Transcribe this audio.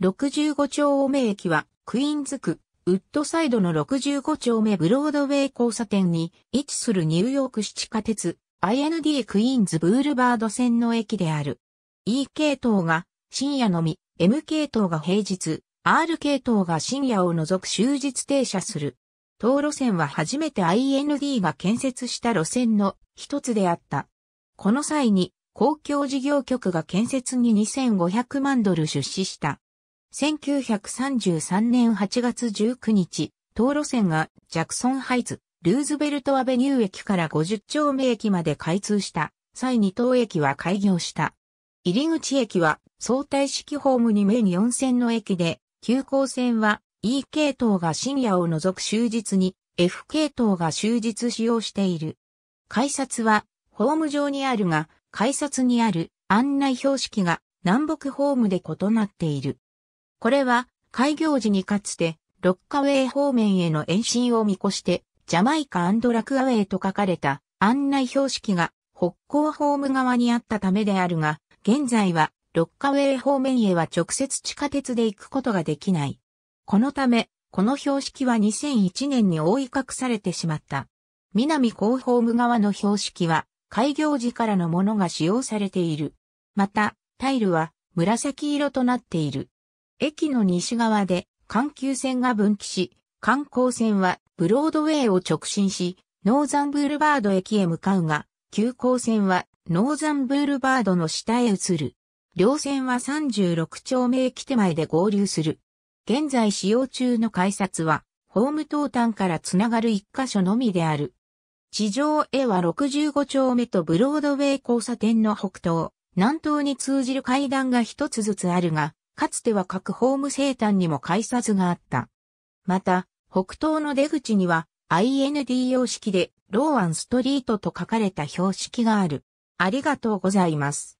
65丁目駅は、クイーンズ区、ウッドサイドの65丁目ブロードウェイ交差点に位置するニューヨーク市地下鉄 i n d クイーンズブールバード線の駅である。E 系統が深夜のみ、M 系統が平日、R 系統が深夜を除く終日停車する。当路線は初めて IND が建設した路線の一つであった。この際に公共事業局が建設に2500万ドル出資した。1933年8月19日、東路線がジャクソンハイツ、ルーズベルトアベニュー駅から50丁目駅まで開通した際に等駅は開業した。入り口駅は相対式ホームに面4線の駅で、急行線は E 系統が深夜を除く終日に F 系統が終日使用している。改札はホーム上にあるが、改札にある案内標識が南北ホームで異なっている。これは開業時にかつてロッカウェイ方面への延伸を見越して、ジャマイカラクアウェイと書かれた案内標識が北港ホーム側にあったためであるが、現在はロッカウェイ方面へは直接地下鉄で行くことができない。このため、この標識は2001年に覆い隠されてしまった。南港ホーム側の標識は開業時からのものが使用されている。また、タイルは紫色となっている。駅の西側で環球線が分岐し、観光線はブロードウェイを直進し、ノーザンブールバード駅へ向かうが、急行線はノーザンブールバードの下へ移る。両線は36丁目駅手前で合流する。現在使用中の改札は、ホーム東端からつながる1箇所のみである。地上へは65丁目とブロードウェイ交差点の北東、南東に通じる階段が一つずつあるが、かつては各ホーム生誕にも改札があった。また、北東の出口には IND 様式でローアンストリートと書かれた標識がある。ありがとうございます。